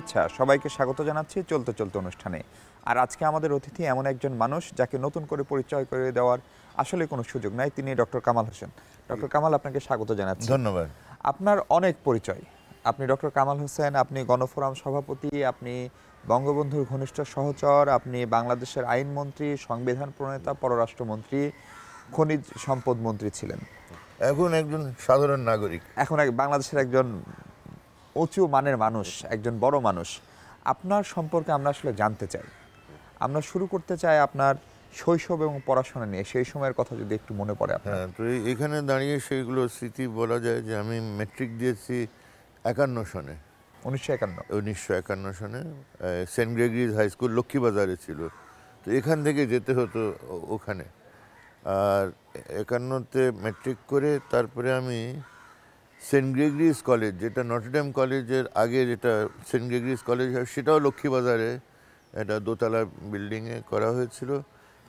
শুভেচ্ছা সবাইকে স্বাগত জানাচ্ছি চলতে চলতে অনুষ্ঠানে আর আজকে আমাদের অতিথি এমন একজন মানুষ যাকে নতুন করে পরিচয় করে দেওয়ার আসলে কোনো সুযোগ নাই তিনি ডক্টর কামাল হোসেন ডক্টর কামাল আপনাকে স্বাগত জানাচ্ছি ধন্যবাদ আপনার অনেক পরিচয় আপনি ডক্টর কামাল হোসেন আপনি গণফোরাম সভাপতি আপনি বঙ্গবন্ধুর ঘনিষ্ঠ সহচর আপনি বাংলাদেশের আইনমন্ত্রী সংবিধান প্রণেতা পররাষ্ট্রমন্ত্রী খনিজ সম্পদ মন্ত্রী ছিলেন এখন একজন সাধারণ নাগরিক এখন বাংলাদেশের একজন উঁচু মানের মানুষ একজন বড় মানুষ আপনার সম্পর্কে আমরা আসলে জানতে চাই আমরা শুরু করতে চাই আপনার শৈশব এবং পড়াশোনা নিয়ে সেই সময়ের কথা যদি একটু মনে পড়ে হ্যাঁ তো এখানে দাঁড়িয়ে সেইগুলো স্মৃতি বলা যায় যে আমি ম্যাট্রিক দিয়েছি একান্ন সনে উনিশশো একান্ন উনিশশো একান্ন সনে সেন্ট গ্রেগরিজ হাই স্কুল লক্ষ্মীবাজারে ছিল তো এখান থেকে যেতে হতো ওখানে আর একান্নতে ম্যাট্রিক করে তারপরে আমি সেন্ট গ্রেগরিস কলেজ যেটা নটরডেম কলেজের আগে যেটা সেন্ট গ্রেগরিস কলেজ হয় সেটাও লক্ষ্মীবাজারে একটা দোতলা বিল্ডিংয়ে করা হয়েছিল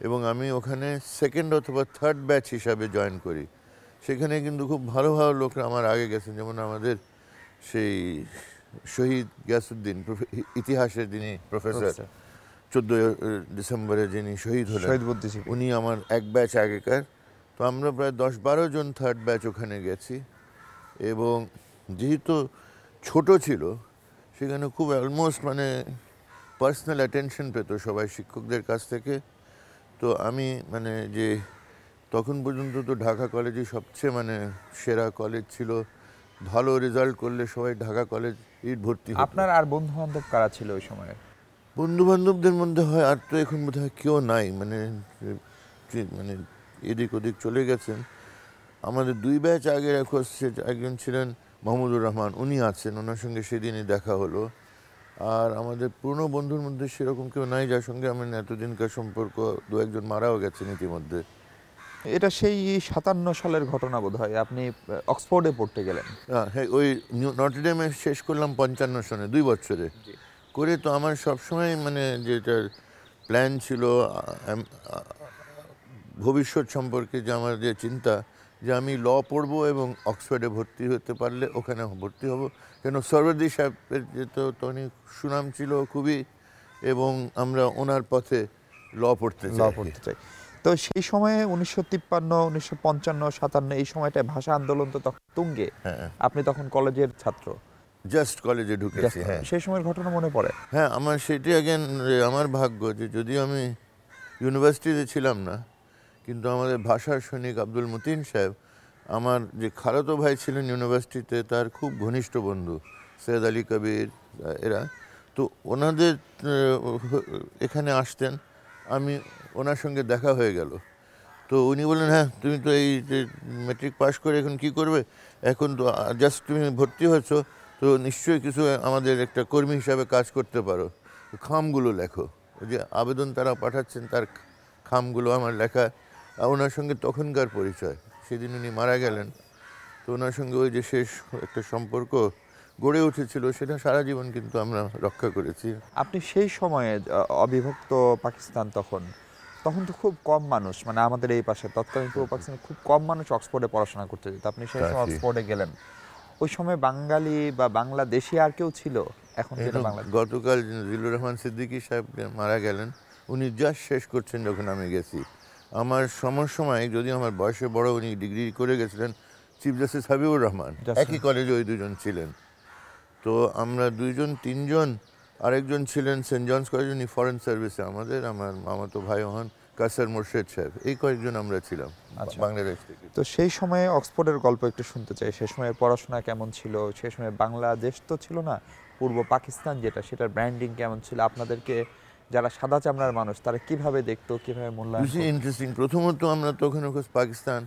এবং আমি ওখানে সেকেন্ড অথবা থার্ড ব্যাচ হিসাবে জয়েন করি সেখানে কিন্তু খুব ভালো ভালো লোকরা আমার আগে গেছেন যেমন আমাদের সেই শহীদ গ্যাসুদ্দিন ইতিহাসের যিনি প্রফেসর চোদ্দ ডিসেম্বরে যিনি শহীদ হলেন উনি আমার এক ব্যাচ আগেকার তো আমরা প্রায় দশ বারো জন থার্ড ব্যাচ ওখানে গেছি এবং যেহেতু ছোট ছিল সেখানে খুব অলমোস্ট মানে পার্সোনাল অ্যাটেনশন পেত সবাই শিক্ষকদের কাছ থেকে তো আমি মানে যে তখন পর্যন্ত তো ঢাকা কলেজই সবচেয়ে মানে সেরা কলেজ ছিল ভালো রেজাল্ট করলে সবাই ঢাকা কলেজ ভর্তি আপনার আর বন্ধু বান্ধব কারা ছিল ওই সময় বন্ধু বান্ধবদের মধ্যে হয় আর তো এখন বোধ হয় কেউ নাই মানে মানে এদিক ওদিক চলে গেছেন আমাদের দুই ব্যাচ আগের এক একজন ছিলেন মাহমুদুর রহমান উনি আছেন ওনার সঙ্গে সেদিনই দেখা হলো আর আমাদের পুরনো বন্ধুর মধ্যে সেরকম কেউ নাই যার সঙ্গে আমার এতদিনকার সম্পর্ক দু একজন মারাও গেছেন ইতিমধ্যে এটা সেই সাতান্ন সালের ঘটনা বোধ হয় আপনি অক্সফোর্ডে পড়তে গেলেন হ্যাঁ, হ্যাঁ ওই নটরডেমে শেষ করলাম পঞ্চান্ন সনে দুই বছরে করে তো আমার সবসময় মানে যেটা প্ল্যান ছিল ভবিষ্যৎ সম্পর্কে যে আমার যে চিন্তা যে আমি ল পড়ব এবং অক্সফোর্ডে ভর্তি হতে পারলে ওখানে ভর্তি হব কেন সর্বদি সাহেবের যে তো তনি সুনাম ছিল খুবই এবং আমরা ওনার পথে ল পড়তে ল পড়তে চাই তো সেই সময়ে উনিশশো তিপ্পান্ন উনিশশো পঞ্চান্ন সাতান্ন এই সময়টায় ভাষা আন্দোলন তো তখন তুঙ্গে হ্যাঁ। আপনি তখন কলেজের ছাত্র জাস্ট কলেজে ঢুকেছি হ্যাঁ সেই সময়ের ঘটনা মনে পড়ে হ্যাঁ আমার সেটি আগে আমার ভাগ্য যে যদিও আমি ইউনিভার্সিটিতে ছিলাম না কিন্তু আমাদের ভাষা সৈনিক আব্দুল মতিন সাহেব আমার যে খালাতো ভাই ছিলেন ইউনিভার্সিটিতে তার খুব ঘনিষ্ঠ বন্ধু সৈয়দ আলী কবির এরা তো ওনাদের এখানে আসতেন আমি ওনার সঙ্গে দেখা হয়ে গেল তো উনি বললেন হ্যাঁ তুমি তো এই ম্যাট্রিক পাস করে এখন কি করবে এখন তো জাস্ট তুমি ভর্তি হয়েছো তো নিশ্চয়ই কিছু আমাদের একটা কর্মী হিসাবে কাজ করতে পারো খামগুলো লেখো যে আবেদন তারা পাঠাচ্ছেন তার খামগুলো আমার লেখা ওনার সঙ্গে তখনকার পরিচয় সেদিন উনি মারা গেলেন তো ওনার সঙ্গে ওই যে শেষ একটা সম্পর্ক গড়ে উঠেছিল সেটা সারা জীবন কিন্তু আমরা রক্ষা করেছি আপনি সেই সময়ে অবিভক্ত পাকিস্তান তখন তখন তো খুব কম মানুষ মানে আমাদের এই পাশে তৎকালীন পূর্ব পাকিস্তানে খুব কম মানুষ অক্সফোর্ডে পড়াশোনা করতে যেত আপনি সেই সময় অক্সফোর্ডে গেলেন ওই সময় বাঙালি বা বাংলাদেশি আর কেউ ছিল এখন গতকাল জিলুর রহমান সিদ্দিকী সাহেব মারা গেলেন উনি জাস্ট শেষ করছেন যখন আমি গেছি আমার সমসময় যদি আমার বয়সে বড় উনি ডিগ্রি করে গেছিলেন চিফ জাস্টিস হাবিবুর রহমান একই কলেজে ওই দুজন ছিলেন তো আমরা দুইজন তিনজন আরেকজন ছিলেন সেন্ট জনস কলেজ উনি ফরেন সার্ভিসে আমাদের আমার মামাতো ভাই হন কাসার মোর্শেদ সাহেব এই কয়েকজন আমরা ছিলাম আচ্ছা। বাংলাদেশ থেকে তো সেই সময়ে অক্সফোর্ডের গল্প একটু শুনতে চাই সে সময়ের পড়াশোনা কেমন ছিল সে সময় বাংলাদেশ তো ছিল না পূর্ব পাকিস্তান যেটা সেটার ব্র্যান্ডিং কেমন ছিল আপনাদেরকে যারা সাদা চামড়ার মানুষ তারা কিভাবে দেখতো কিভাবে মূল্যায়ন ইন্টারেস্টিং প্রথমত আমরা তখন পাকিস্তান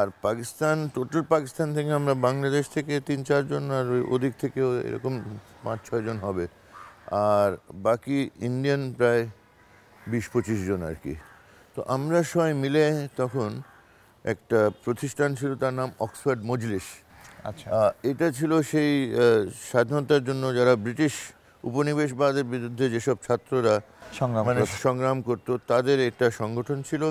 আর পাকিস্তান টোটাল পাকিস্তান থেকে আমরা বাংলাদেশ থেকে তিন চারজন আর ওদিক থেকেও এরকম পাঁচ ছয়জন হবে আর বাকি ইন্ডিয়ান প্রায় বিশ পঁচিশ জন আর কি তো আমরা সবাই মিলে তখন একটা প্রতিষ্ঠান ছিল তার নাম অক্সফোর্ড মজলিস আচ্ছা এটা ছিল সেই স্বাধীনতার জন্য যারা ব্রিটিশ উপনিবেশবাদের বিরুদ্ধে যেসব ছাত্ররা মানে সংগ্রাম করত তাদের একটা সংগঠন ছিল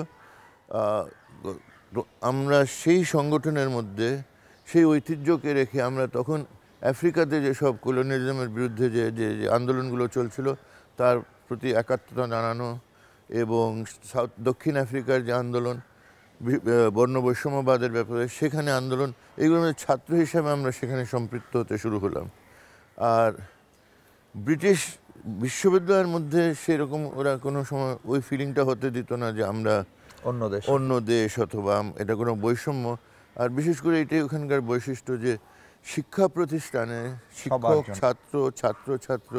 আমরা সেই সংগঠনের মধ্যে সেই ঐতিহ্যকে রেখে আমরা তখন আফ্রিকাতে যেসব কলোনিয়ালিজমের বিরুদ্ধে যে যে আন্দোলনগুলো চলছিল তার প্রতি একাত্মতা জানানো এবং সাউথ দক্ষিণ আফ্রিকার যে আন্দোলন বর্ণ বৈষম্যবাদের ব্যাপারে সেখানে আন্দোলন এগুলো ছাত্র হিসাবে আমরা সেখানে সম্পৃক্ত হতে শুরু হলাম আর ব্রিটিশ বিশ্ববিদ্যালয়ের মধ্যে সেরকম ওরা কোনো সময় ওই ফিলিংটা হতে দিত না যে আমরা অন্য দেশ অন্য দেশ অথবা এটা কোনো বৈষম্য আর বিশেষ করে এটাই ওখানকার বৈশিষ্ট্য যে শিক্ষা প্রতিষ্ঠানে শিক্ষক ছাত্র ছাত্র ছাত্র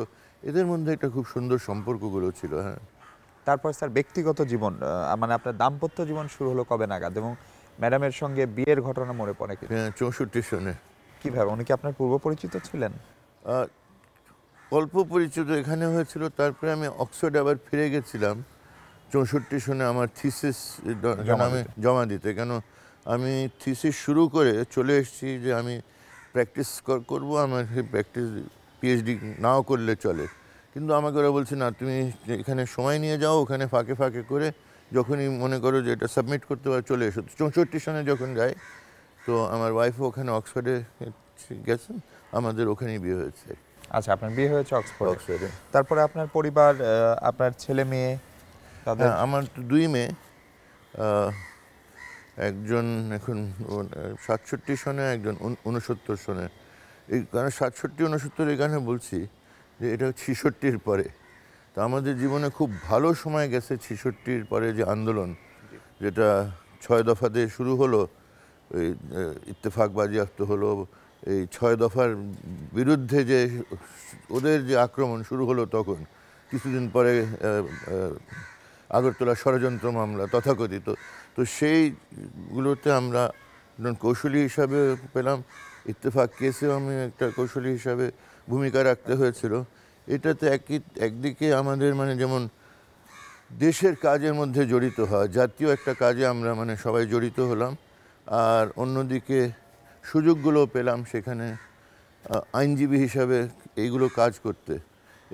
এদের মধ্যে একটা খুব সুন্দর সম্পর্কগুলো ছিল হ্যাঁ তারপর স্যার ব্যক্তিগত জীবন মানে আপনার দাম্পত্য জীবন শুরু হলো কবে নাগাদ এবং ম্যাডামের সঙ্গে বিয়ের ঘটনা মনে পড়ে কি হ্যাঁ, চৌষট্টি সনে কীভাবে উনি কি আপনার পূর্ব পরিচিত ছিলেন অল্প পরিচিত এখানে হয়েছিল তারপরে আমি অক্সফোর্ড আবার ফিরে গেছিলাম চৌষট্টি শুনে আমার থিসিস আমি জমা দিতে কেন আমি থিসিস শুরু করে চলে এসেছি যে আমি প্র্যাকটিস করব আমার সেই প্র্যাকটিস পিএইচডি নাও করলে চলে কিন্তু আমাকে ওরা বলছে না তুমি এখানে সময় নিয়ে যাও ওখানে ফাঁকে ফাঁকে করে যখনই মনে করো যে এটা সাবমিট করতে পারো চলে এসো চৌষট্টি সনে যখন যাই তো আমার ওয়াইফও ওখানে অক্সফোর্ডে গেছেন আমাদের ওখানেই বিয়ে হয়েছে আচ্ছা আপনার বিয়ে হয়েছে অক্সফোর্ডে তারপরে আপনার পরিবার আপনার ছেলে মেয়ে তাদের হ্যাঁ, আমার দুই মেয়ে একজন এখন সাতষট্টি সনে একজন উনসত্তর সনে এই কারণ সাতষট্টি উনসত্তর এই কারণে বলছি যে এটা ছিষট্টির পরে তো আমাদের জীবনে খুব ভালো সময় গেছে ছিষট্টির পরে যে আন্দোলন যেটা ছয় দফাতে শুরু হলো ইত্তেফাক বাজেয়াপ্ত হলো এই ছয় দফার বিরুদ্ধে যে ওদের যে আক্রমণ শুরু হলো তখন কিছুদিন পরে আগরতলা ষড়যন্ত্র মামলা তথাকথিত তো সেইগুলোতে আমরা একজন কৌশলী হিসাবে পেলাম ইত্তেফাক কেসেও আমি একটা কৌশলী হিসাবে ভূমিকা রাখতে হয়েছিল এটাতে একই একদিকে আমাদের মানে যেমন দেশের কাজের মধ্যে জড়িত হয় জাতীয় একটা কাজে আমরা মানে সবাই জড়িত হলাম আর অন্যদিকে সুযোগগুলো পেলাম সেখানে আইনজীবী হিসাবে এইগুলো কাজ করতে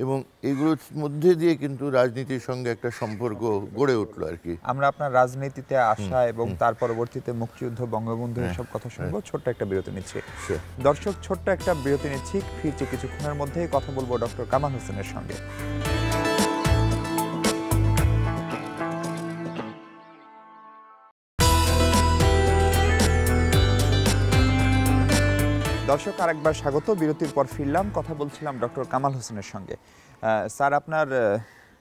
এবং এইগুলোর মধ্যে দিয়ে কিন্তু রাজনীতির সঙ্গে একটা সম্পর্ক গড়ে উঠলো আর কি আমরা আপনার রাজনীতিতে আসা এবং তার পরবর্তীতে মুক্তিযুদ্ধ বঙ্গবন্ধু হ্যাঁ, এসব কথা হ্যাঁ। শুনবো ছোট্ট একটা বিরতি নিচ্ছি দর্শক ছোট্ট একটা বিরতি নিচ্ছি ফিরছি কিছুক্ষণের মধ্যেই কথা বলবো ডক্টর কামাল হোসেনের সঙ্গে দর্শক আরেকবার স্বাগত বিরতির পর ফিরলাম কথা বলছিলাম ডক্টর কামাল হোসেনের সঙ্গে স্যার আপনার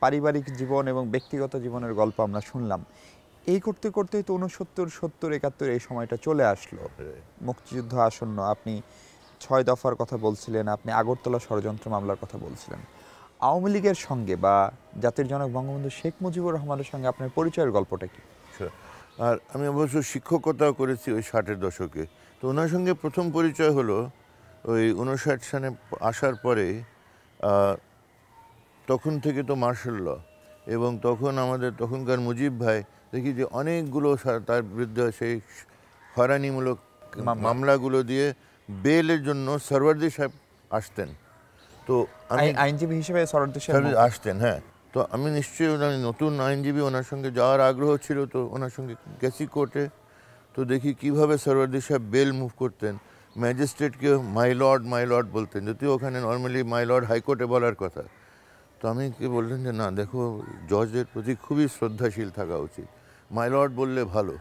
পারিবারিক জীবন এবং ব্যক্তিগত জীবনের গল্প আমরা শুনলাম এই করতে করতেই তো উনসত্তর সত্তর একাত্তর এই সময়টা চলে আসলো মুক্তিযুদ্ধ আসন্ন আপনি ছয় দফার কথা বলছিলেন আপনি আগরতলা ষড়যন্ত্র মামলার কথা বলছিলেন আওয়ামী লীগের সঙ্গে বা জাতির জনক বঙ্গবন্ধু শেখ মুজিবুর রহমানের সঙ্গে আপনার পরিচয়ের গল্পটা কি আর আমি অবশ্য শিক্ষকতাও করেছি ওই ষাটের দশকে তো ওনার সঙ্গে প্রথম পরিচয় হলো ওই উনষাট সালে আসার পরে তখন থেকে তো মার্শাল ল এবং তখন আমাদের তখনকার মুজিব ভাই দেখি যে অনেকগুলো তার বিরুদ্ধে সেই হয়রানিমূলক মামলাগুলো দিয়ে বেলের জন্য সরওয়ার্দি সাহেব আসতেন তো আইনজীবী হিসেবে সরওয়ার্দি সাহেব আসতেন হ্যাঁ তো আমি নিশ্চয়ই নতুন আইনজীবী ওনার সঙ্গে যাওয়ার আগ্রহ ছিল তো ওনার সঙ্গে গেছি কোর্টে তো দেখি কিভাবে সরওয়ার্দি সাহেব বেল মুভ করতেন ম্যাজিস্ট্রেটকে মাই লর্ড মাই লর্ড বলতেন যদিও ওখানে নর্মালি মাই লর্ড হাইকোর্টে বলার কথা তো আমি কি বললেন যে না দেখো জজদের প্রতি খুবই শ্রদ্ধাশীল থাকা উচিত মাই লর্ড বললে ভালো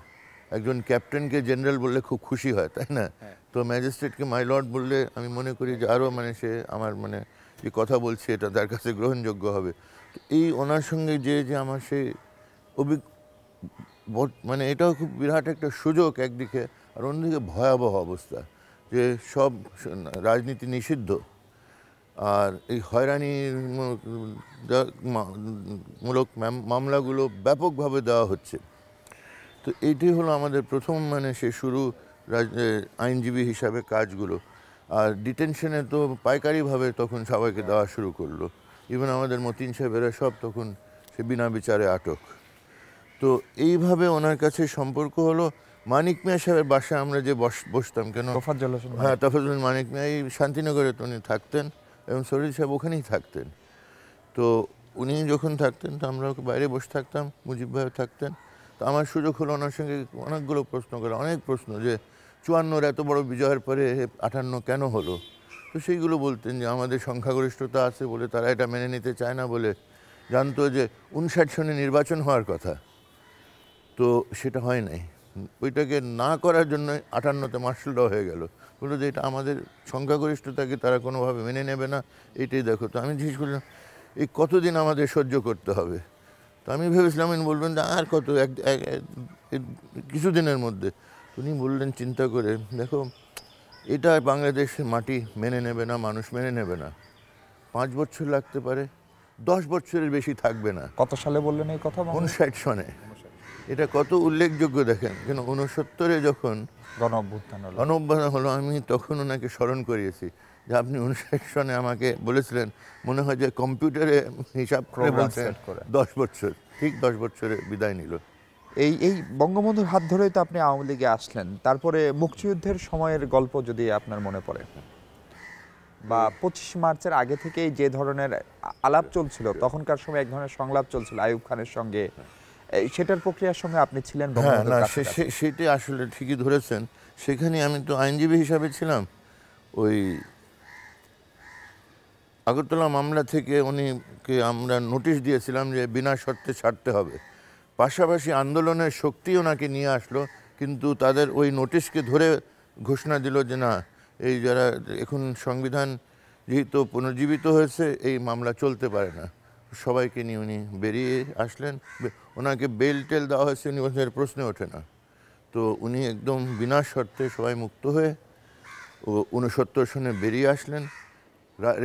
একজন ক্যাপ্টেনকে জেনারেল বললে খুব খুশি হয় তাই না হ্যাঁ। তো ম্যাজিস্ট্রেটকে মাই লর্ড বললে আমি মনে করি যে আরও মানে সে আমার মানে যে কথা বলছে এটা তার কাছে গ্রহণযোগ্য হবে এই ওনার সঙ্গে যে যে আমার সেই অভিজ্ঞ মানে এটাও খুব বিরাট একটা সুযোগ একদিকে আর অন্যদিকে ভয়াবহ অবস্থা যে সব রাজনীতি নিষিদ্ধ আর এই হয়রানি মূলক মামলাগুলো ব্যাপকভাবে দেওয়া হচ্ছে তো এটি হলো আমাদের প্রথম মানে সে শুরু আইনজীবী হিসাবে কাজগুলো আর ডিটেনশনে তো পাইকারিভাবে তখন সবাইকে দেওয়া শুরু করলো ইভেন আমাদের মতিন সাহেবেরা সব তখন সে বিনা বিচারে আটক তো এইভাবে ওনার কাছে সম্পর্ক হলো মানিক মিয়া সাহেবের বাসায় আমরা যে বস বসতাম কেন হ্যাঁ তফাজুল মানিক মিয়া এই শান্তিনগরে তো উনি থাকতেন এবং শরীর সাহেব ওখানেই থাকতেন তো উনি যখন থাকতেন তো আমরা বাইরে বসে থাকতাম মুজিব ভাই থাকতেন তো আমার সুযোগ হলো ওনার সঙ্গে অনেকগুলো প্রশ্ন করা অনেক প্রশ্ন যে চুয়ান্নর এত বড় বিজয়ের পরে আটান্ন কেন হলো তো সেইগুলো বলতেন যে আমাদের সংখ্যাগরিষ্ঠতা আছে বলে তারা এটা মেনে নিতে চায় না বলে জানতো যে উনষাট সনে নির্বাচন হওয়ার কথা তো সেটা হয় নাই ওইটাকে না করার জন্য আটান্নতে মার্শাল ল হয়ে গেল বললো যে এটা আমাদের সংখ্যাগরিষ্ঠতাকে তারা কোনোভাবে মেনে নেবে না এটাই দেখো তো আমি জিজ্ঞেস করলাম এই কতদিন আমাদের সহ্য করতে হবে তো আমি ভেবেছিলাম উনি বলবেন যে আর কত এক কিছুদিনের মধ্যে উনি বললেন চিন্তা করে দেখো এটা বাংলাদেশের মাটি মেনে নেবে না মানুষ মেনে নেবে না পাঁচ বছর লাগতে পারে দশ বছরের বেশি থাকবে না কত সালে বললেন এই কথা উনষাট সনে এটা কত উল্লেখযোগ্য দেখেন কেন উনসত্তরে যখন গণ অভ্যুত্থান হলো আমি তখন ওনাকে স্মরণ করিয়েছি যে আপনি উনষাট সনে আমাকে বলেছিলেন মনে হয় যে কম্পিউটারে হিসাব করে দশ বছর ঠিক দশ বছরে বিদায় নিল এই এই বঙ্গবন্ধুর হাত ধরেই তো আপনি আওয়ামী লীগে আসলেন তারপরে মুক্তিযুদ্ধের সময়ের গল্প যদি আপনার মনে পড়ে বা পঁচিশ মার্চের আগে থেকেই যে ধরনের আলাপ চলছিল তখনকার সময় এক ধরনের সংলাপ চলছিল আয়ুব খানের সঙ্গে সেটার প্রক্রিয়ার সঙ্গে আপনি ছিলেন হ্যাঁ, না সেটি আসলে ঠিকই ধরেছেন সেখানে আমি তো আইনজীবী হিসাবে ছিলাম ওই আগরতলা মামলা থেকে উনিকে আমরা নোটিশ দিয়েছিলাম যে বিনা শর্তে ছাড়তে হবে পাশাপাশি আন্দোলনের শক্তি ওনাকে নিয়ে আসলো কিন্তু তাদের ওই নোটিশকে ধরে ঘোষণা দিল যে না এই যারা এখন সংবিধান যেহেতু পুনর্জীবিত হয়েছে এই মামলা চলতে পারে না সবাইকে নিয়ে উনি বেরিয়ে আসলেন ওনাকে বেল টেল দেওয়া হয়েছে উনি ওদের প্রশ্নে ওঠে না তো উনি একদম বিনা শর্তে সবাই মুক্ত হয়ে ও উনসত্তর সনে বেরিয়ে আসলেন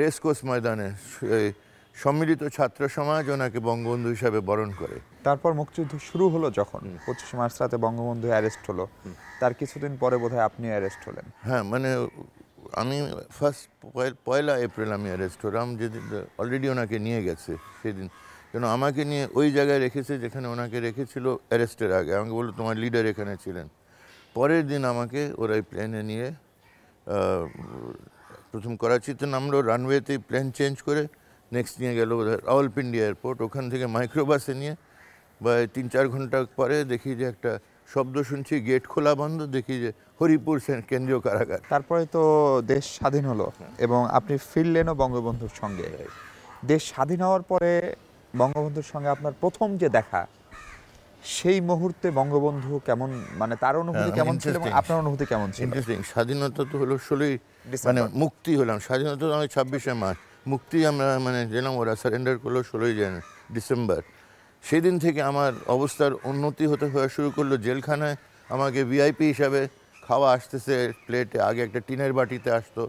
রেসকোর্স ময়দানে সম্মিলিত ছাত্র সমাজ ওনাকে বঙ্গবন্ধু হিসাবে বরণ করে তারপর মুক্তিযুদ্ধ শুরু হলো যখন পঁচিশ মার্চ রাতে বঙ্গবন্ধু অ্যারেস্ট হলো তার কিছুদিন পরে বোধহয় আপনি অ্যারেস্ট হলেন হ্যাঁ মানে আমি ফার্স্ট পয়লা এপ্রিল আমি অ্যারেস্ট হলাম যেদিন অলরেডি ওনাকে নিয়ে গেছে সেদিন কেন আমাকে নিয়ে ওই জায়গায় রেখেছে যেখানে ওনাকে রেখেছিল অ্যারেস্টের আগে আমাকে বললো তোমার লিডার এখানে ছিলেন পরের দিন আমাকে ওরা প্লেনে নিয়ে প্রথম করাচিতে নামলো রানওয়েতেই প্লেন চেঞ্জ করে নেক্সট নিয়ে গেল রাওয়ালপিন্ডি এয়ারপোর্ট ওখান থেকে মাইক্রোবাসে নিয়ে বা তিন চার ঘন্টা পরে দেখি যে একটা শব্দ শুনছি গেট খোলা বন্ধ দেখি যে হরিপুর কেন্দ্রীয় কারাগার তারপরে তো দেশ স্বাধীন হলো এবং আপনি ফিরলেনও বঙ্গবন্ধুর সঙ্গে দেশ স্বাধীন হওয়ার পরে বঙ্গবন্ধুর সঙ্গে আপনার প্রথম যে দেখা সেই মুহূর্তে বঙ্গবন্ধু কেমন মানে তার অনুভূতি হ্যাঁ, কেমন ছিল আপনার অনুভূতি কেমন ছিল ইন্টারেস্টিং স্বাধীনতা তো হলো ষোলোই মানে মুক্তি হলাম স্বাধীনতা তো আমি ছাব্বিশে মার্চ মুক্তি আমরা মানে দিলাম ওরা সারেন্ডার করলো ষোলোই ডিসেম্বর সেদিন থেকে আমার অবস্থার উন্নতি হতে হওয়া শুরু করলো জেলখানায় আমাকে ভিআইপি হিসাবে খাওয়া আসতেছে প্লেটে আগে একটা টিনের বাটিতে আসতো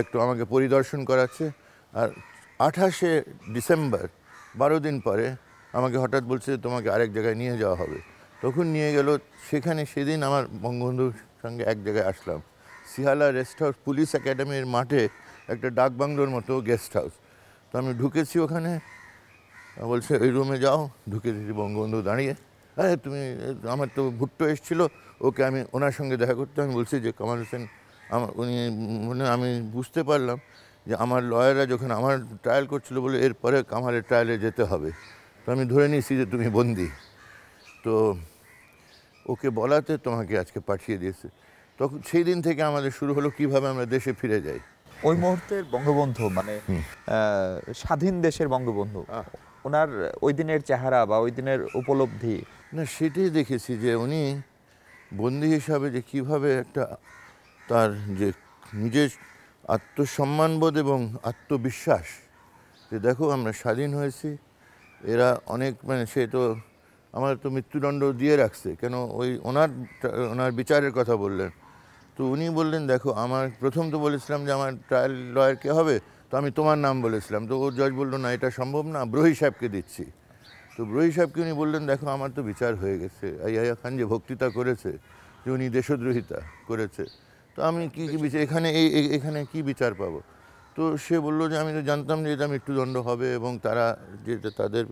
একটু আমাকে পরিদর্শন করাচ্ছে আর আঠাশে ডিসেম্বর বারো দিন পরে আমাকে হঠাৎ বলছে তোমাকে আরেক জায়গায় নিয়ে যাওয়া হবে তখন নিয়ে গেল সেখানে সেদিন আমার বঙ্গবন্ধুর সঙ্গে এক জায়গায় আসলাম সিহালা রেস্ট হাউস পুলিশ একাডেমির মাঠে একটা ডাক বাংলোর মতো গেস্ট হাউস তো আমি ঢুকেছি ওখানে বলছে ওই রুমে যাও ঢুকে দিয়েছি বঙ্গবন্ধু দাঁড়িয়ে আরে তুমি আমার তো ভুট্টো এসেছিল ওকে আমি ওনার সঙ্গে দেখা করতে আমি বলছি যে কামাল হোসেন আমার উনি মানে আমি বুঝতে পারলাম যে আমার লয়াররা যখন আমার ট্রায়াল করছিল বলে এরপরে কামালের ট্রায়ালে যেতে হবে তো আমি ধরে নিয়েছি যে তুমি বন্দি তো ওকে বলাতে তোমাকে আজকে পাঠিয়ে দিয়েছে তখন সেই দিন থেকে আমাদের শুরু হলো কিভাবে আমরা দেশে ফিরে যাই ওই মুহূর্তের বঙ্গবন্ধু মানে স্বাধীন দেশের বঙ্গবন্ধু ওনার ওই দিনের চেহারা বা ওই দিনের উপলব্ধি না সেটাই দেখেছি যে উনি বন্দী হিসাবে যে কিভাবে একটা তার যে নিজের আত্মসম্মানবোধ এবং আত্মবিশ্বাস যে দেখো আমরা স্বাধীন হয়েছি এরা অনেক মানে সে তো আমার তো মৃত্যুদণ্ড দিয়ে রাখছে কেন ওই ওনার ওনার বিচারের কথা বললেন তো উনি বললেন দেখো আমার প্রথম তো বলেছিলাম যে আমার ট্রায়াল লয়ার কে হবে তো আমি তোমার নাম বলেছিলাম তো ও জজ বললো না এটা সম্ভব না ব্রহি সাহেবকে দিচ্ছি তো ব্রহি সাহেবকে উনি বললেন দেখো আমার তো বিচার হয়ে গেছে আইয়া খান যে ভক্তিতা করেছে যে উনি দেশদ্রোহিতা করেছে তো আমি কি কী বিচার এখানে এই এখানে কি বিচার পাবো তো সে বলল যে আমি তো জানতাম যে এটা মৃত্যুদণ্ড হবে এবং তারা যে তাদের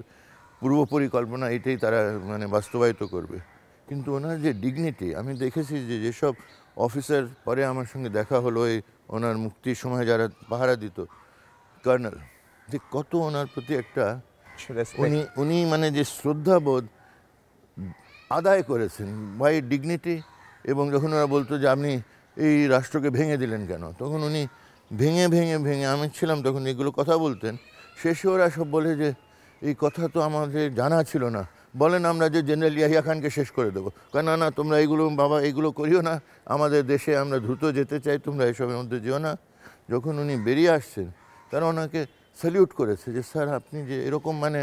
পূর্ব পরিকল্পনা এটাই তারা মানে বাস্তবায়িত করবে কিন্তু ওনার যে ডিগনিটি আমি দেখেছি যে যেসব অফিসার পরে আমার সঙ্গে দেখা হলো ওই ওনার মুক্তির সময় যারা পাহারা দিত কর্নেল যে কত ওনার প্রতি একটা উনি উনি মানে যে শ্রদ্ধাবোধ আদায় করেছেন বাই ডিগনিটি এবং যখন ওরা বলতো যে আপনি এই রাষ্ট্রকে ভেঙে দিলেন কেন তখন উনি ভেঙে ভেঙে ভেঙে আমি ছিলাম তখন এগুলো কথা বলতেন শেষে ওরা সব বলে যে এই কথা তো আমাদের জানা ছিল না বলেন আমরা যে জেনারেল ইয়াহিয়া খানকে শেষ করে দেবো কেন না তোমরা এইগুলো বাবা এইগুলো করিও না আমাদের দেশে আমরা দ্রুত যেতে চাই তোমরা এসবের মধ্যে যেও না যখন উনি বেরিয়ে আসছেন তারা ওনাকে স্যালিউট করেছে যে স্যার আপনি যে এরকম মানে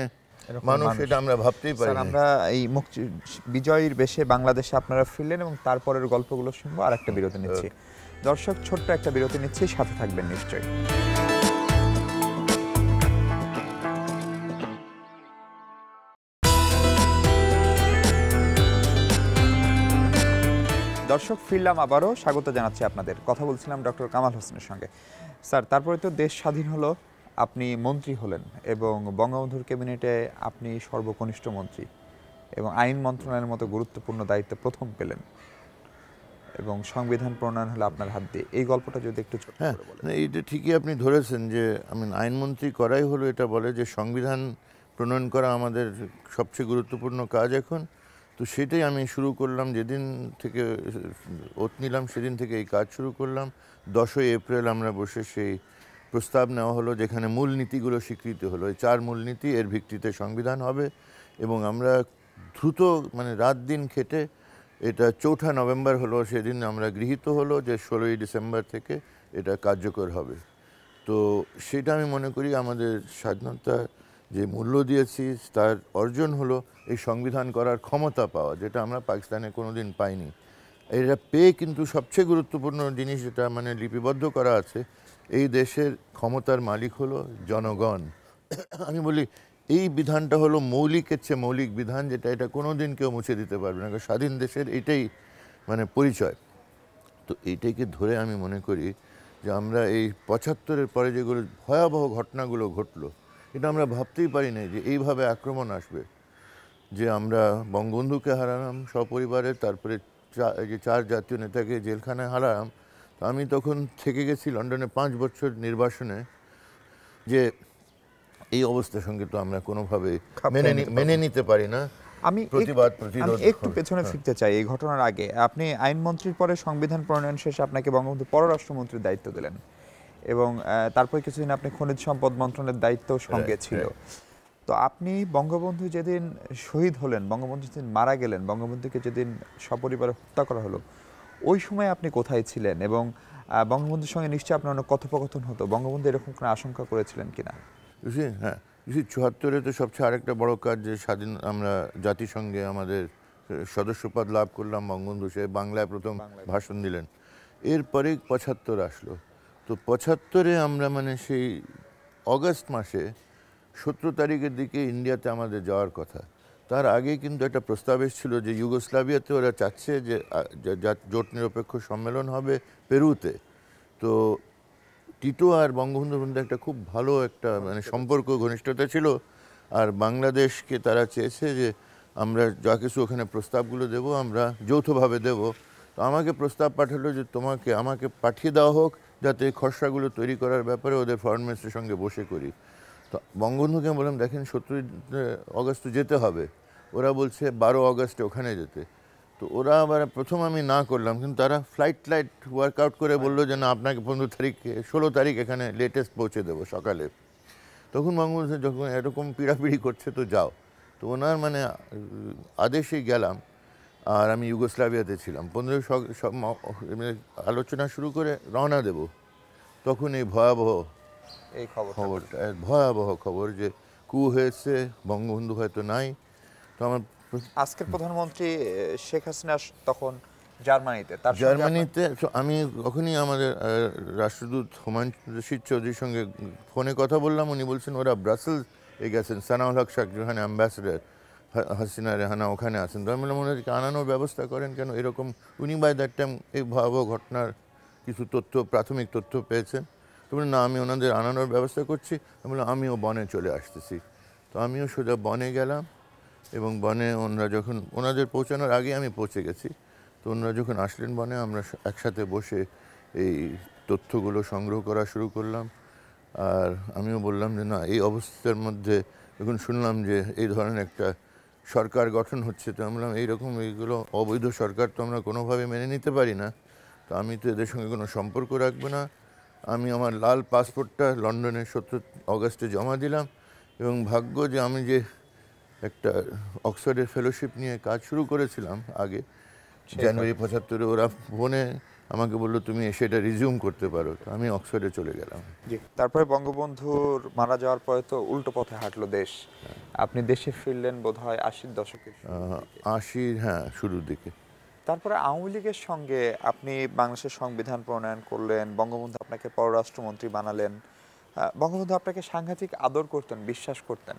মানুষ এটা আমরা ভাবতেই পারি আমরা এই মুক্তি বিজয়ীর বেশে বাংলাদেশে আপনারা ফিরলেন এবং তারপরের গল্পগুলো শুনবো আর একটা বিরতি নিচ্ছি দর্শক ছোট্ট একটা বিরতি নিচ্ছি সাথে থাকবেন নিশ্চয়ই দর্শক ফিরলাম আবারও স্বাগত জানাচ্ছি আপনাদের কথা বলছিলাম ডক্টর কামাল হোসেনের সঙ্গে স্যার তারপরে তো দেশ স্বাধীন হলো আপনি মন্ত্রী হলেন এবং বঙ্গবন্ধুর ক্যাবিনেটে আপনি সর্বকনিষ্ঠ মন্ত্রী এবং আইন মন্ত্রণালয়ের মতো গুরুত্বপূর্ণ দায়িত্ব প্রথম পেলেন এবং সংবিধান প্রণয়ন হলো আপনার হাত দিয়ে এই গল্পটা যদি একটু হ্যাঁ এইটা ঠিকই আপনি ধরেছেন যে আমি আইনমন্ত্রী করাই হলো এটা বলে যে সংবিধান প্রণয়ন করা আমাদের সবচেয়ে গুরুত্বপূর্ণ কাজ এখন তো সেটাই আমি শুরু করলাম যেদিন থেকে ওত নিলাম সেদিন থেকে এই কাজ শুরু করলাম দশই এপ্রিল আমরা বসে সেই প্রস্তাব নেওয়া হলো যেখানে মূলনীতিগুলো স্বীকৃত হলো এই চার মূলনীতি এর ভিত্তিতে সংবিধান হবে এবং আমরা দ্রুত মানে রাত দিন খেটে এটা চৌঠা নভেম্বর হলো সেদিন আমরা গৃহীত হলো যে ষোলোই ডিসেম্বর থেকে এটা কার্যকর হবে তো সেটা আমি মনে করি আমাদের স্বাধীনতা যে মূল্য দিয়েছি তার অর্জন হলো এই সংবিধান করার ক্ষমতা পাওয়া যেটা আমরা পাকিস্তানে কোনো দিন পাইনি এটা পেয়ে কিন্তু সবচেয়ে গুরুত্বপূর্ণ জিনিস যেটা মানে লিপিবদ্ধ করা আছে এই দেশের ক্ষমতার মালিক হলো জনগণ আমি বলি এই বিধানটা হলো মৌলিকের চেয়ে মৌলিক বিধান যেটা এটা কোনো দিন কেউ মুছে দিতে পারবে না কারণ স্বাধীন দেশের এটাই মানে পরিচয় তো এইটাকে ধরে আমি মনে করি যে আমরা এই পঁচাত্তরের পরে যেগুলো ভয়াবহ ঘটনাগুলো ঘটলো এটা আমরা ভাবতেই পারি না যে এইভাবে আক্রমণ আসবে যে আমরা বঙ্গবন্ধুকে হারালাম সপরিবারে তারপরে যে চার জাতীয় নেতাকে জেলখানায় হারালাম আমি তখন থেকে গেছি লন্ডনে পাঁচ বছর নির্বাসনে যে এই অবস্থার সঙ্গে তো আমরা কোনোভাবে মেনে মেনে নিতে পারি না আমি প্রতিবাদ প্রতিরোধ একটু পেছনে হ্যাঁ। ফিরতে চাই এই ঘটনার আগে আপনি আইনমন্ত্রীর পরে সংবিধান প্রণয়ন শেষে আপনাকে বঙ্গবন্ধু পররাষ্ট্রমন্ত্রীর দায়িত্ব দিলেন এবং তারপর কিছুদিন আপনি খনিজ সম্পদ মন্ত্রণের দায়িত্ব সঙ্গে ছিল তো আপনি বঙ্গবন্ধু যেদিন শহীদ হলেন বঙ্গবন্ধু যেদিন মারা গেলেন বঙ্গবন্ধুকে যেদিন সপরিবারে হত্যা করা হলো ওই সময় আপনি কোথায় ছিলেন এবং বঙ্গবন্ধুর সঙ্গে নিশ্চয়ই আপনার অনেক কথোপকথন হতো বঙ্গবন্ধু এরকম কোনো আশঙ্কা করেছিলেন কিনা হ্যাঁ দুশো চুয়াত্তরে তো সবচেয়ে আরেকটা বড় কাজ যে স্বাধীন আমরা জাতিসংঘে আমাদের সদস্যপদ লাভ করলাম বঙ্গবন্ধু সে বাংলায় প্রথম ভাষণ দিলেন এরপরে পঁচাত্তর আসলো তো পঁচাত্তরে আমরা মানে সেই অগস্ট মাসে সতেরো তারিখের দিকে ইন্ডিয়াতে আমাদের যাওয়ার কথা তার আগে কিন্তু একটা প্রস্তাব এসেছিল যে ইউগোস্লাভিয়াতে ওরা চাচ্ছে যে জোট নিরপেক্ষ সম্মেলন হবে পেরুতে তো টিটো আর বঙ্গবন্ধুর মধ্যে একটা খুব ভালো একটা মানে সম্পর্ক ঘনিষ্ঠতা ছিল আর বাংলাদেশকে তারা চেয়েছে যে আমরা যা কিছু ওখানে প্রস্তাবগুলো দেব আমরা যৌথভাবে দেব তো আমাকে প্রস্তাব পাঠালো যে তোমাকে আমাকে পাঠিয়ে দেওয়া হোক যাতে খসড়াগুলো তৈরি করার ব্যাপারে ওদের ফরেন মিনিস্টারের সঙ্গে বসে করি তো বঙ্গবন্ধুকে বললাম দেখেন সত্তরই অগস্ট যেতে হবে ওরা বলছে বারো অগস্টে ওখানে যেতে তো ওরা আবার প্রথম আমি না করলাম কিন্তু তারা ফ্লাইট ফ্লাইট ওয়ার্কআউট করে বললো যে না আপনাকে পনেরো তারিখে ষোলো তারিখ এখানে লেটেস্ট পৌঁছে দেবো সকালে তখন বঙ্গবন্ধু যখন এরকম পিড়াপিড়ি করছে তো যাও তো ওনার মানে আদেশে গেলাম আর আমি ইউগোস্লাভিয়াতে ছিলাম পনেরোই মানে আলোচনা শুরু করে রওনা দেব তখন এই ভয়াবহ এই খবর খবরটা ভয়াবহ খবর যে কু হয়েছে বঙ্গবন্ধু হয়তো নাই তো আমার আজকের প্রধানমন্ত্রী শেখ হাসিনা তখন জার্মানিতে তার জার্মানিতে আমি কখনই আমাদের রাষ্ট্রদূত হুমায়ুন রশিদ চৌধুরীর সঙ্গে ফোনে কথা বললাম উনি বলছেন ওরা ব্রাসেলস এ গেছেন সানাউল হক শাহ খান অ্যাম্বাসেডার হাসিনা রেহানা ওখানে আছেন রহমুল্লাহ মোনারিকে আনানোর ব্যবস্থা করেন কেন এরকম উনি বাই দ্যাট টাইম এই ভয়াবহ ঘটনার কিছু তথ্য প্রাথমিক তথ্য পেয়েছেন তো না আমি ওনাদের আনানোর ব্যবস্থা করছি আমি বললাম আমিও বনে চলে আসতেছি তো আমিও সোজা বনে গেলাম এবং বনে ওনারা যখন ওনাদের পৌঁছানোর আগে আমি পৌঁছে গেছি তো ওনারা যখন আসলেন বনে আমরা একসাথে বসে এই তথ্যগুলো সংগ্রহ করা শুরু করলাম আর আমিও বললাম যে না এই অবস্থার মধ্যে এখন শুনলাম যে এই ধরনের একটা সরকার গঠন হচ্ছে তো আমরা এইরকম এইগুলো অবৈধ সরকার তো আমরা কোনোভাবে মেনে নিতে পারি না তো আমি তো এদের সঙ্গে কোনো সম্পর্ক রাখবো না আমি আমার লাল পাসপোর্টটা লন্ডনের সত্তর অগস্টে জমা দিলাম এবং ভাগ্য যে আমি যে একটা অক্সফোর্ডের ফেলোশিপ নিয়ে কাজ শুরু করেছিলাম আগে জানুয়ারি পঁচাত্তরে ওরা ফোনে আমাকে বললো তুমি এসে এটা রিজিউম করতে পারো তো আমি অক্সফোর্ডে চলে গেলাম জি তারপরে বঙ্গবন্ধুর মারা যাওয়ার পরে তো উল্টো পথে হাঁটলো দেশ হ্যাঁ। আপনি দেশে ফিরলেন বোধ হয় আশির দশকে আশির হ্যাঁ শুরুর দিকে তারপরে আওয়ামী লীগের সঙ্গে আপনি বাংলাদেশের সংবিধান প্রণয়ন করলেন বঙ্গবন্ধু আপনাকে পররাষ্ট্রমন্ত্রী বানালেন বঙ্গবন্ধু আপনাকে সাংঘাতিক আদর করতেন বিশ্বাস করতেন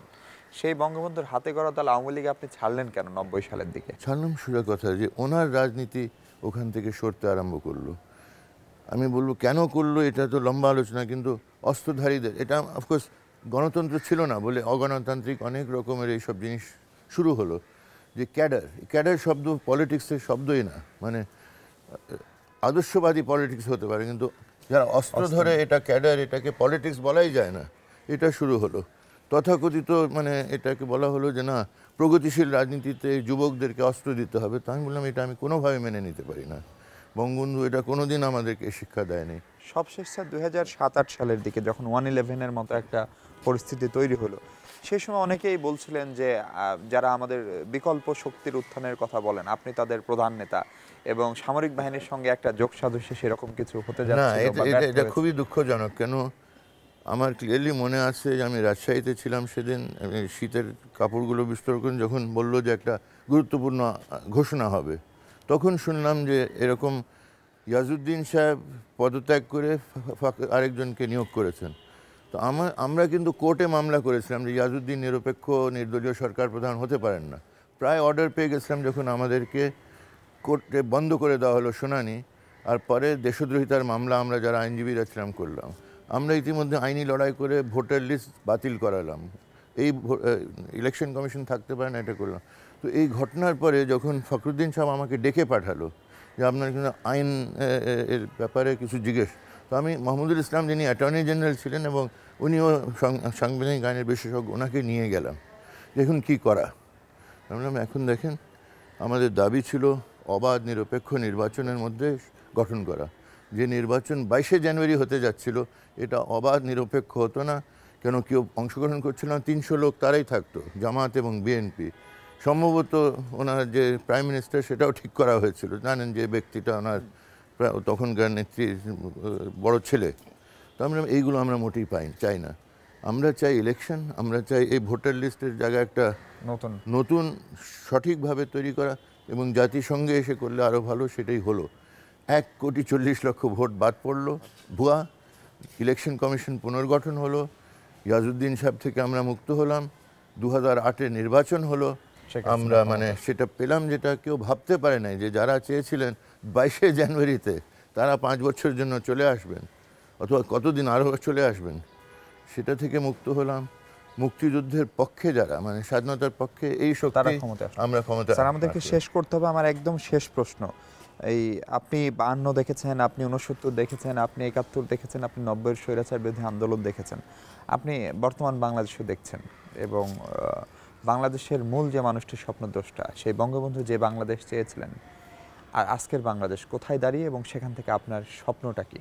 সেই বঙ্গবন্ধুর হাতে গড়া দল আওয়ামী লীগ আপনি ছাড়লেন কেন নব্বই সালের দিকে ছাড়লাম সুযোগ কথা যে ওনার রাজনীতি ওখান থেকে সরতে আরম্ভ করলো আমি বলবো কেন করলো এটা তো লম্বা আলোচনা কিন্তু অস্ত্রধারীদের এটা অফকোর্স গণতন্ত্র ছিল না বলে অগণতান্ত্রিক অনেক রকমের এইসব জিনিস শুরু হলো যে ক্যাডার ক্যাডার শব্দ পলিটিক্সের শব্দই না মানে আদর্শবাদী পলিটিক্স হতে পারে কিন্তু যারা অস্ত্র ধরে এটা ক্যাডার এটাকে পলিটিক্স বলাই যায় না এটা শুরু হলো তথাকথিত মানে এটাকে বলা হলো যে না প্রগতিশীল রাজনীতিতে যুবকদেরকে অস্ত্র দিতে হবে তা আমি বললাম এটা আমি কোনোভাবে মেনে নিতে পারি না বঙ্গবন্ধু এটা কোনোদিন আমাদেরকে শিক্ষা দেয়নি সবশেষ স্যার দুই হাজার সাত আট সালের দিকে যখন ওয়ান ইলেভেনের মতো একটা পরিস্থিতি তৈরি হলো সেই সময় অনেকেই বলছিলেন যে যারা আমাদের বিকল্প শক্তির উত্থানের কথা বলেন আপনি তাদের প্রধান নেতা এবং সামরিক বাহিনীর সঙ্গে একটা যোগসাদস্যে সেরকম কিছু হতে যাচ্ছে এটা খুবই দুঃখজনক কেন আমার ক্লিয়ারলি মনে আছে যে আমি রাজশাহীতে ছিলাম সেদিন শীতের কাপড়গুলো বিস্তর করুন যখন বলল যে একটা গুরুত্বপূর্ণ ঘোষণা হবে তখন শুনলাম যে এরকম ইয়াজুদ্দিন সাহেব পদত্যাগ করে আরেকজনকে নিয়োগ করেছেন তো আমার আমরা কিন্তু কোর্টে মামলা করেছিলাম যে ইয়াজুদ্দিন নিরপেক্ষ নির্দলীয় সরকার প্রধান হতে পারেন না প্রায় অর্ডার পেয়ে গেছিলাম যখন আমাদেরকে কোর্টে বন্ধ করে দেওয়া হলো শুনানি আর পরে দেশদ্রোহিতার মামলা আমরা যারা আইনজীবীরা ছিলাম করলাম আমরা ইতিমধ্যে আইনি লড়াই করে ভোটার লিস্ট বাতিল করালাম এই ইলেকশন কমিশন থাকতে পারে না এটা করলাম তো এই ঘটনার পরে যখন ফখরুদ্দিন সাহেব আমাকে ডেকে পাঠালো যে আপনার কিন্তু আইন এর ব্যাপারে কিছু জিজ্ঞেস তো আমি মাহমুদুল ইসলাম যিনি অ্যাটর্নি জেনারেল ছিলেন এবং উনিও সাংবিধানিক আইনের বিশেষজ্ঞ ওনাকে নিয়ে গেলাম দেখুন কি করা বললাম এখন দেখেন আমাদের দাবি ছিল অবাধ নিরপেক্ষ নির্বাচনের মধ্যে গঠন করা যে নির্বাচন বাইশে জানুয়ারি হতে যাচ্ছিল এটা অবাধ নিরপেক্ষ হতো না কেন কেউ অংশগ্রহণ করছিল না তিনশো লোক তারাই থাকতো জামাত এবং বিএনপি সম্ভবত ওনার যে প্রাইম মিনিস্টার সেটাও ঠিক করা হয়েছিল জানেন যে ব্যক্তিটা ওনার তখনকার নেত্রী বড় ছেলে তো আমরা এইগুলো আমরা মোটেই পাই চাই না আমরা চাই ইলেকশন আমরা চাই এই ভোটার লিস্টের জায়গায় একটা নতুন নতুন সঠিকভাবে তৈরি করা এবং জাতিসংঘে এসে করলে আরও ভালো সেটাই হলো এক কোটি চল্লিশ লক্ষ ভোট বাদ পড়ল ভুয়া ইলেকশন কমিশন পুনর্গঠন হলো ইয়াজুদ্দিন সাহেব থেকে আমরা মুক্ত হলাম দু হাজার নির্বাচন হলো আমরা মানে সেটা পেলাম যেটা কেউ ভাবতে পারে নাই যে যারা চেয়েছিলেন বাইশে জানুয়ারিতে তারা পাঁচ বছরের জন্য চলে আসবেন অথবা কতদিন আরও চলে আসবেন সেটা থেকে মুক্ত হলাম মুক্তিযুদ্ধের পক্ষে যারা মানে স্বাধীনতার পক্ষে এই ক্ষমতা আমরা ক্ষমতা আমাদেরকে শেষ করতে হবে আমার একদম শেষ প্রশ্ন এই আপনি বাহান্ন দেখেছেন আপনি উনসত্তর দেখেছেন আপনি একাত্তর দেখেছেন আপনি নব্বইয়ের স্বৈরাচার বিরোধী আন্দোলন দেখেছেন আপনি বর্তমান বাংলাদেশও দেখছেন এবং বাংলাদেশের মূল যে স্বপ্ন স্বপ্নদ্রষ্টা সেই বঙ্গবন্ধু যে বাংলাদেশ চেয়েছিলেন আর আজকের বাংলাদেশ কোথায় দাঁড়িয়ে এবং সেখান থেকে আপনার স্বপ্নটা কি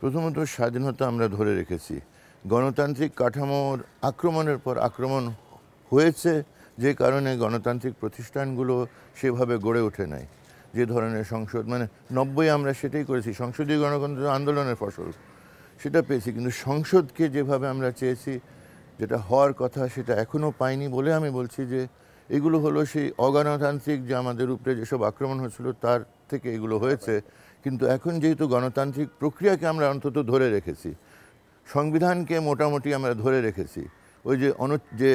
প্রথমত স্বাধীনতা আমরা ধরে রেখেছি গণতান্ত্রিক কাঠামোর আক্রমণের পর আক্রমণ হয়েছে যে কারণে গণতান্ত্রিক প্রতিষ্ঠানগুলো সেভাবে গড়ে ওঠে নাই যে ধরনের সংসদ মানে নব্বই আমরা সেটাই করেছি সংসদীয় গণতন্ত্র আন্দোলনের ফসল সেটা পেয়েছি কিন্তু সংসদকে যেভাবে আমরা চেয়েছি যেটা হওয়ার কথা সেটা এখনও পাইনি বলে আমি বলছি যে এগুলো হলো সেই অগণতান্ত্রিক যে আমাদের উপরে যেসব আক্রমণ হয়েছিল তার থেকে এগুলো হয়েছে কিন্তু এখন যেহেতু গণতান্ত্রিক প্রক্রিয়াকে আমরা অন্তত ধরে রেখেছি সংবিধানকে মোটামুটি আমরা ধরে রেখেছি ওই যে অন যে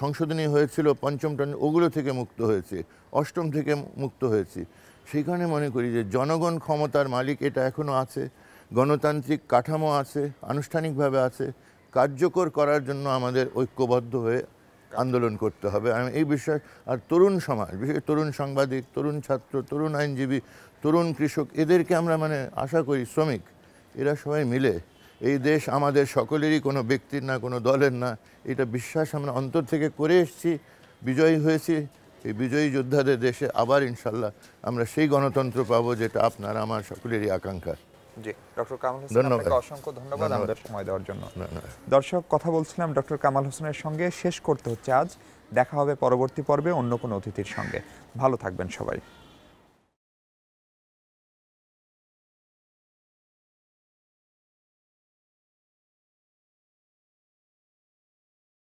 সংশোধনী হয়েছিল পঞ্চম টন ওগুলো থেকে মুক্ত হয়েছে অষ্টম থেকে মুক্ত হয়েছে সেখানে মনে করি যে জনগণ ক্ষমতার মালিক এটা এখনও আছে গণতান্ত্রিক কাঠামো আছে আনুষ্ঠানিকভাবে আছে কার্যকর করার জন্য আমাদের ঐক্যবদ্ধ হয়ে আন্দোলন করতে হবে আমি এই বিষয়ে আর তরুণ সমাজ বিশেষ তরুণ সাংবাদিক তরুণ ছাত্র তরুণ আইনজীবী তরুণ কৃষক এদেরকে আমরা মানে আশা করি শ্রমিক এরা সবাই মিলে এই দেশ আমাদের সকলেরই কোনো ব্যক্তির না কোনো দলের না এটা বিশ্বাস আমরা অন্তর থেকে করে এসেছি বিজয়ী হয়েছি এই বিজয়ী যোদ্ধাদের দেশে আবার ইনশাল্লাহ আমরা সেই গণতন্ত্র পাবো যেটা আপনার আমার সকলেরই আকাঙ্ক্ষা জি ডক্টর কামাল ধন্যবাদ আমাদের সময় দেওয়ার জন্য দর্শক কথা বলছিলাম ডক্টর কামাল হোসেনের সঙ্গে শেষ করতে হচ্ছে আজ দেখা হবে পরবর্তী পর্বে অন্য কোনো অতিথির সঙ্গে ভালো থাকবেন সবাই